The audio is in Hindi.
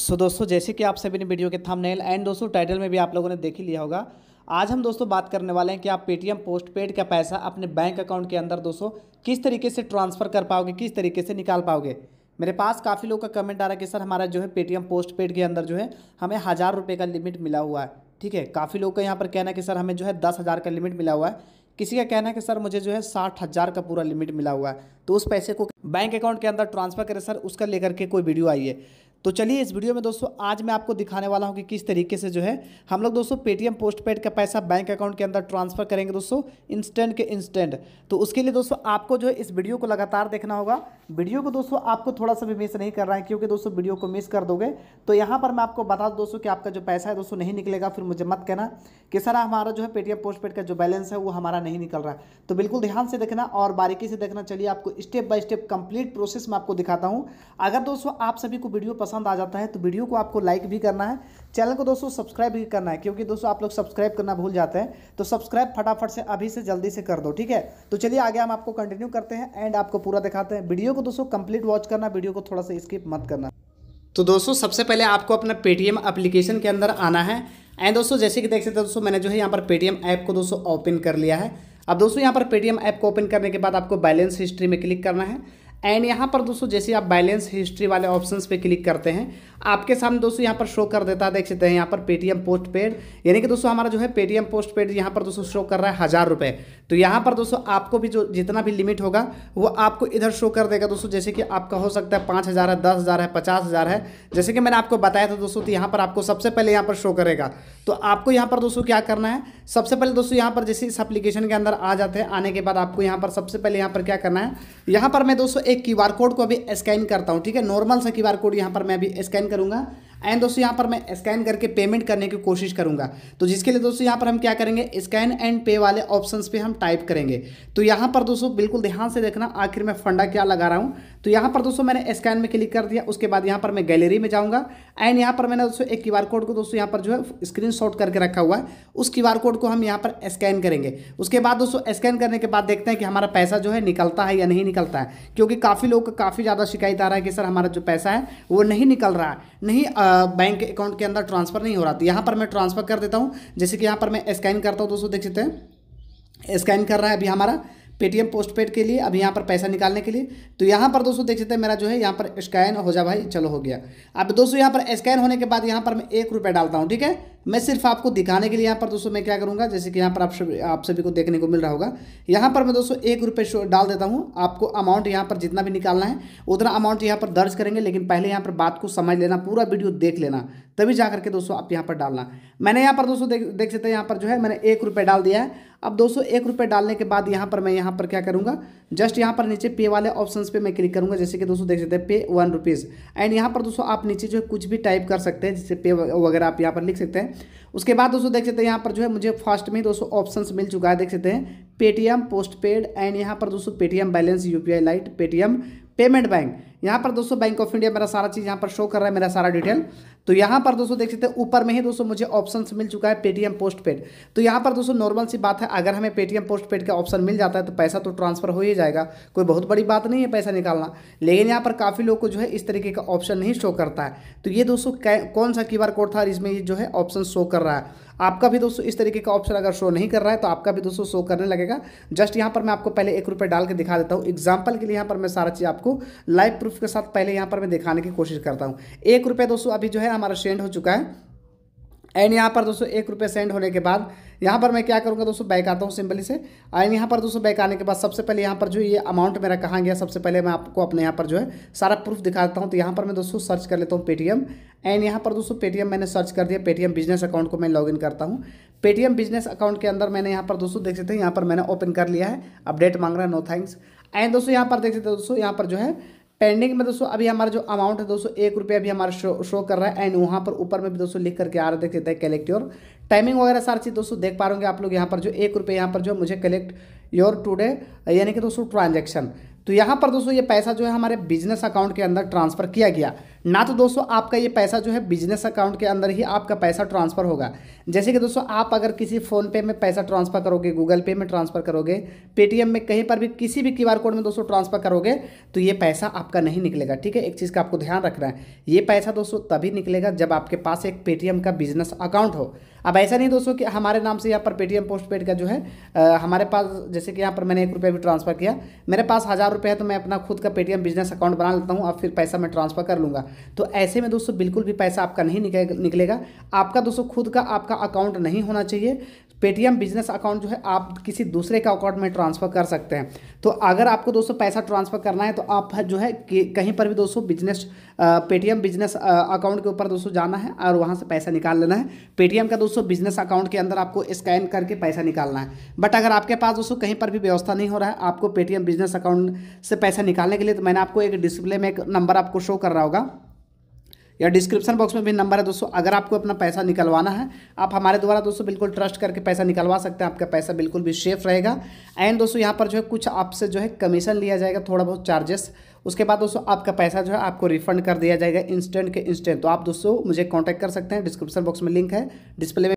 सो so, दोस्तों जैसे कि आप सभी ने वीडियो के थंबनेल एंड दोस्तों टाइटल में भी आप लोगों ने देख ही लिया होगा आज हम दोस्तों बात करने वाले हैं कि आप पेटीएम पोस्ट पेड का पैसा अपने बैंक अकाउंट के अंदर दोस्तों किस तरीके से ट्रांसफ़र कर पाओगे किस तरीके से निकाल पाओगे मेरे पास काफ़ी लोग का कमेंट आ रहा है कि सर हमारा जो है पेटीएम पोस्ट पेड के अंदर जो है हमें हज़ार रुपये का लिमिट मिला हुआ है ठीक है काफ़ी लोग का यहाँ पर कहना है कि सर हमें जो है दस हज़ार का लिमिट मिला हुआ है किसी का कहना है कि सर मुझे जो है साठ हज़ार का पूरा लिमिट मिला हुआ है तो उस पैसे को बैंक अकाउंट के अंदर ट्रांसफ़र करें सर उसका लेकर के कोई वीडियो आई है तो चलिए इस वीडियो में दोस्तों आज मैं आपको दिखाने वाला हूं कि किस तरीके से जो है हम लोग दोस्तों पेटीएम पोस्ट पेड का पैसा बैंक अकाउंट के अंदर ट्रांसफर करेंगे दोस्तों इंस्टेंट के इंस्टेंट तो उसके लिए दोस्तों आपको जो है इस वीडियो को लगातार देखना होगा वीडियो को दोस्तों आपको थोड़ा सा भी मिस नहीं कर रहा है क्योंकि दोस्तों वीडियो को मिस कर दोगे तो यहाँ पर मैं आपको बता दूँ दोस्तों कि आपका जो पैसा है दोस्तों नहीं निकलेगा फिर मुझे मत कहना कि सर हमारा जो है पेटीएम पोस्ट पेड का जो बैलेंस है वो हमारा नहीं निकल रहा है तो बिल्कुल ध्यान से देखना और बारीकी से देखना चलिए आपको step by step complete process मैं आपको दिखाता हूँ अगर दोस्तों आप सभी को वीडियो पसंद आ जाता है तो वीडियो को आपको लाइक भी करना है चैनल को दोस्तों सब्सक्राइब भी करना है क्योंकि दोस्तों आप लोग सब्सक्राइब करना भूल जाते हैं तो सब्सक्राइब फटाफट से अभी से जल्दी से कर दो ठीक है तो चलिए आगे हम आपको कंटिन्यू करते हैं एंड आपको पूरा दिखाते हैं वीडियो को दोस्तों कंप्लीट वॉच करना वीडियो को थोड़ा सा स्किप मत करना तो दोस्तों सबसे पहले आपको अपना पेटीएम एप्लीकेशन के अंदर आना है एंड दोस्तों जैसे कि देख सकते हैं दोस्तों मैंने जो है यहाँ पर पेटीएम ऐप को दोस्तों ओपन कर लिया है अब दोस्तों यहाँ पर पेटीएम ऐप को ओपन करने के बाद आपको बैलेंस हिस्ट्री में क्लिक करना है एंड यहाँ पर दोस्तों जैसे आप बैलेंस हिस्ट्री वाले ऑप्शंस पे क्लिक करते हैं आपके सामने दोस्तों यहाँ पर शो कर देता है देख सकते हैं यहाँ पर पेटीएम पोस्ट पेड यानी कि दोस्तों हमारा जो है पेटीएम पोस्ट पेड यहाँ पर दोस्तों शो कर रहा है हज़ार रुपये तो यहाँ पर दोस्तों आपको भी जो जितना भी लिमिट होगा वो आपको इधर शो कर देगा दोस्तों जैसे कि आपका हो सकता है पाँच है दस है पचास है जैसे कि मैंने आपको बताया था दोस्तों तो यहाँ पर आपको सबसे पहले यहाँ पर शो करेगा तो आपको यहाँ पर दोस्तों क्या करना है सबसे पहले दोस्तों यहाँ पर जैसे इस अप्लीकेशन के अंदर आ जाते हैं आने के बाद आपको यहाँ पर सबसे पहले यहाँ पर क्या करना है यहाँ पर मैं दोस्तों एक क्यू कोड को अभी स्कैन करता हूँ ठीक है नॉर्मल सा क्यू कोड यहाँ पर मैं अभी स्कैन करूँगा एंड दोस्तों यहाँ पर मैं स्कैन करके पेमेंट करने की कोशिश करूँगा तो जिसके लिए दोस्तों यहाँ पर हम क्या करेंगे स्कैन एंड पे वाले ऑप्शन पर हम टाइप करेंगे तो यहाँ पर दोस्तों बिल्कुल ध्यान से देखना आखिर मैं फंडा क्या लगा रहा हूँ तो यहाँ पर दोस्तों मैंने स्कैन में क्लिक कर दिया उसके बाद यहाँ पर मैं गैलरी में जाऊँगा एंड यहाँ पर मैंने दोस्तों एक क्यू कोड को दोस्तों यहाँ पर जो है स्क्रीन करके रखा हुआ है उस क्यू कोड को हम यहाँ पर स्कैन करेंगे उसके बाद दोस्तों स्कैन करने के बाद देखते हैं कि हमारा पैसा जो है निकलता है या नहीं निकलता है क्योंकि काफ़ी लोग काफ़ी ज़्यादा शिकायत आ रहा है कि सर हमारा जो पैसा है वो नहीं निकल रहा है नहीं आ, बैंक अकाउंट के अंदर ट्रांसफ़र नहीं हो रहा था तो यहाँ पर मैं ट्रांसफ़र कर देता हूँ जैसे कि यहाँ पर मैं स्कैन करता हूँ दोस्तों देख सकते हैं स्कैन कर रहा है अभी हमारा पेटीएम पोस्ट पेड के लिए अब यहाँ पर पैसा निकालने के लिए तो यहाँ पर दोस्तों देख सकते हैं मेरा जो है यहाँ पर स्कैन हो जा भाई चलो हो गया अब दोस्तों यहाँ पर स्कैन होने के बाद यहाँ पर मैं एक रुपये डालता हूँ ठीक है मैं सिर्फ आपको दिखाने के लिए यहाँ पर दोस्तों मैं क्या करूँगा जैसे कि यहाँ पर आप सभी आप सभी को देखने को मिल रहा होगा यहाँ पर मैं दोस्तों एक रुपये डाल देता हूँ आपको अमाउंट यहाँ पर जितना भी निकालना है उतना अमाउंट यहाँ पर दर्ज करेंगे लेकिन पहले यहाँ पर बात को समझ लेना पूरा वीडियो देख लेना तभी जा करके दोस्तों आप यहाँ पर डालना मैंने यहाँ पर दोस्तों देख देख सकते हैं यहाँ पर जो है मैंने एक रुपये डाल दिया है अब दोस्तों एक रुपये डालने के बाद यहाँ पर मैं यहाँ पर क्या करूँगा जस्ट यहाँ पर नीचे पे वाले ऑप्शन पे मैं क्लिक करूँगा जैसे कि दोस्तों देख सकते हैं पे वन रुपीज़ एंड यहाँ पर दोस्तों आप नीचे जो है कुछ भी टाइप कर सकते हैं जैसे पे वगैरह आप यहाँ पर लिख सकते हैं उसके बाद दोस्तों देख सकते हैं यहाँ पर जो है मुझे फर्स्ट में दोस्तों ऑप्शन मिल चुका है देख सकते हैं पेटीएम पोस्ट पेड एंड यहाँ पर दोस्तों Paytm balance UPI lite Paytm payment bank यहाँ पर दोस्तों बैंक ऑफ इंडिया मेरा सारा चीज़ यहाँ पर शो कर रहा है मेरा सारा डिटेल तो यहाँ पर दोस्तों देख सकते हैं ऊपर में ही दोस्तों मुझे ऑप्शन मिल चुका है पेटीएम पोस्ट पेड तो यहाँ पर दोस्तों नॉर्मल सी बात है अगर हमें पेटीएम पोस्ट पेड का ऑप्शन मिल जाता है तो पैसा तो ट्रांसफर हो ही जाएगा कोई बहुत बड़ी बात नहीं है पैसा निकालना लेकिन यहाँ पर काफ़ी लोग को जो है इस तरीके का ऑप्शन नहीं शो करता है तो ये दोस्तों कौन सा क्यू कोड था इसमें ये जो है ऑप्शन शो कर रहा है आपका भी दोस्तों इस तरीके का ऑप्शन अगर शो नहीं कर रहा है तो आपका भी दोस्तों शो करने लगेगा जस्ट यहाँ पर मैं आपको पहले एक रुपये डाल के दिखा देता हूँ एग्जाम्पल के लिए यहाँ पर मैं सारा चीज़ आपको लाइव प्रूफ के साथ पहले यहाँ पर मैं दिखाने की कोशिश करता हूँ एक रुपये दोस्तों अभी जो है हमारा सेंड हो चुका है एंड यहाँ पर दोस्तों एक रुपये सेंड होने के बाद यहाँ पर मैं क्या करूँगा दोस्तों बैक आता हूँ सिंपली से एंड यहाँ पर दोस्तों बैक आने के बाद सबसे पहले यहाँ पर जो ये अमाउंट मेरा कहाँ गया सबसे पहले मैं आपको अपने यहाँ पर जो है सारा प्रूफ दिखा देता हूँ तो यहाँ पर मैं दोस्तों सर्च कर लेता हूँ पेटीएम एंड यहाँ पर दोस्तों पेटीएम मैंने सर्च कर दिया पेटीएम बिजनेस अकाउंट को मैं लॉग करता हूँ पेटीएम बिजनेस अकाउंट के अंदर मैंने यहाँ पर दोस्तों देख सकते हैं यहाँ पर मैंने ओपन कर लिया है अपडेट मांग रहा है नो थैंक्स एंड दोस्तों यहाँ पर देख सकते हैं दोस्तों यहाँ पर जो है पेंडिंग में दोस्तों अभी हमारा जो अमाउंट है दोस्तों एक रुपये अभी हमारा शो शो कर रहा है एंड वहाँ पर ऊपर में भी दोस्तों लिख करके आ रहा देख देता है कलेक्ट योर टाइमिंग वगैरह सारी चीज़ दोस्तों देख पा रहे आप लोग यहाँ पर जो एक रुपये यहाँ पर जो मुझे कलेक्ट योर टूडे यानी कि दोस्तों ट्रांजेक्शन तो यहाँ पर दोस्तों ये पैसा जो है हमारे बिजनेस अकाउंट के अंदर ट्रांसफ़र किया गया ना तो दोस्तों आपका ये पैसा जो है बिजनेस अकाउंट के अंदर ही आपका पैसा ट्रांसफ़र होगा जैसे कि दोस्तों आप अगर किसी फ़ोनपे में पैसा ट्रांसफ़र करोगे गूगल पे में ट्रांसफ़र करोगे पेटीएम में कहीं पर भी किसी भी क्यूआर कोड में दोस्तों ट्रांसफ़र करोगे तो ये पैसा आपका नहीं निकलेगा ठीक है एक चीज़ का आपको ध्यान रखना है ये पैसा दोस्तों तभी निकलेगा जब आपके पास एक पेटीएम का बिजनेस अकाउंट हो अब ऐसा नहीं दोस्तों कि हमारे नाम से यहाँ पर पेटीएम पोस्ट पेड का जो है आ, हमारे पास जैसे कि यहाँ पर मैंने एक रुपया भी ट्रांसफ़र किया मेरे पास हज़ार रुपये है तो मैं अपना खुद का पेटीएम बिजनेस अकाउंट बना लेता हूँ और फिर पैसा मैं ट्रांसफ़र कर लूँगा तो ऐसे में दोस्तों बिल्कुल भी पैसा आपका नहीं निकलेगा आपका दोस्तों खुद का आपका अकाउंट नहीं होना चाहिए पेटीएम बिजनेस अकाउंट जो है आप किसी दूसरे के अकाउंट में ट्रांसफ़र कर सकते हैं तो अगर आपको दोस्तों पैसा ट्रांसफ़र करना है तो आप जो है कहीं पर भी दोस्तों बिजनेस पेटीएम बिजनेस अकाउंट के ऊपर दोस्तों जाना है और वहाँ से पैसा निकाल लेना है पेटीएम का दोस्तों बिजनेस अकाउंट के अंदर आपको स्कैन करके पैसा निकालना है बट अगर आपके पास दोस्तों कहीं पर भी व्यवस्था नहीं हो रहा है आपको पेटीएम बिजनेस अकाउंट से पैसा निकालने के लिए तो मैंने आपको एक डिस्प्ले में एक नंबर आपको शो कर रहा होगा या डिस्क्रिप्शन बॉक्स में भी नंबर है दोस्तों अगर आपको अपना पैसा निकलवाना है आप हमारे द्वारा दोस्तों बिल्कुल ट्रस्ट करके पैसा निकलवा सकते हैं आपका पैसा बिल्कुल भी सेफ रहेगा एंड दोस्तों यहाँ पर जो है कुछ आपसे जो है कमीशन लिया जाएगा थोड़ा बहुत चार्जेस उसके बाद दोस्तों आपका पैसा जो है आपको रिफंड कर दिया जाएगा इंस्टेंट के इंस्टेंट तो आप दोस्तों मुझे कॉन्टैक्ट कर सकते हैं डिस्क्रिप्शन बॉक्स में लिंक है डिस्प्ले